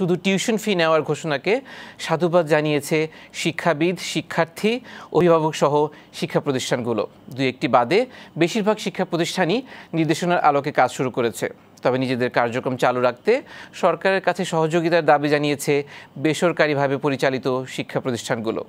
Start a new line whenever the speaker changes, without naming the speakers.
শুধু tuition fee নেওয়ার ঘোষণাকে সাধুবাদ জানিয়েছে শিক্ষাবিদ শিক্ষার্থী অভিভাবক সহ শিক্ষা প্রতিষ্ঠানগুলো দু একটি বাদে বেশিরভাগ শিক্ষা প্রতিষ্ঠানই নির্দেশনার আলোকে কাজ শুরু করেছে তবে নিজেদের কার্যক্রম চালু রাখতে সরকারের কাছে সহযোগিতার দাবি জানিয়েছে বেসরকারিভাবে পরিচালিত শিক্ষা প্রতিষ্ঠানগুলো